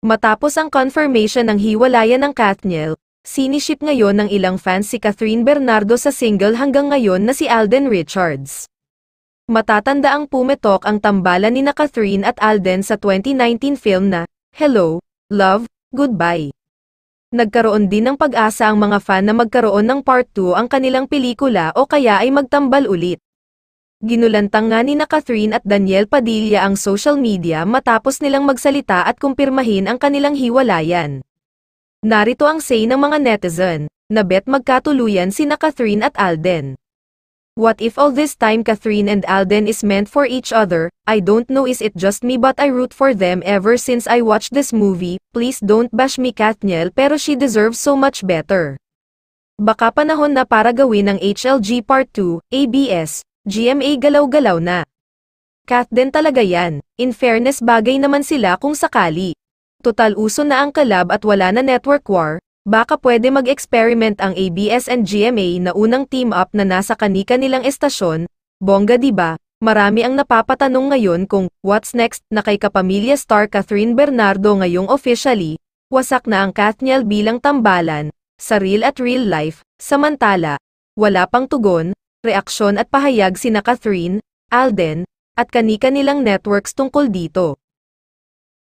Matapos ang confirmation ng hiwalayan ng Katniel, sinisip ngayon ng ilang fans si Catherine Bernardo sa single hanggang ngayon na si Alden Richards. Matatanda ang pumetok ang tambalan ni na Catherine at Alden sa 2019 film na Hello, Love, Goodbye. Nagkaroon din ng pag-asa ang mga fan na magkaroon ng part 2 ang kanilang pelikula o kaya ay magtambal ulit. Ginulantang nga ni na Catherine at Daniel Padilla ang social media matapos nilang magsalita at kumpirmahin ang kanilang hiwalayan. Narito ang say ng mga netizen, na bet magkatuluyan si na Catherine at Alden. What if all this time Catherine and Alden is meant for each other? I don't know is it just me but I root for them ever since I watched this movie. Please don't bash me Katniel pero she deserves so much better. Baka panahon na para gawin ng HLG Part 2, ABS, GMA galaw-galaw na. Cat din talaga yan, in fairness bagay naman sila kung sakali. Total uso na ang collab at wala na network war, baka pwede mag-experiment ang ABS and GMA na unang team up na nasa kanika nilang estasyon, bongga ba? Diba? Marami ang napapatanong ngayon kung, what's next, na kay kapamilya star Catherine Bernardo ngayong officially, wasak na ang Katniel bilang tambalan, sa real at real life, samantala, wala pang tugon, reaksyon at pahayag sina Catherine, Alden, at kani-kanilang networks tungkol dito.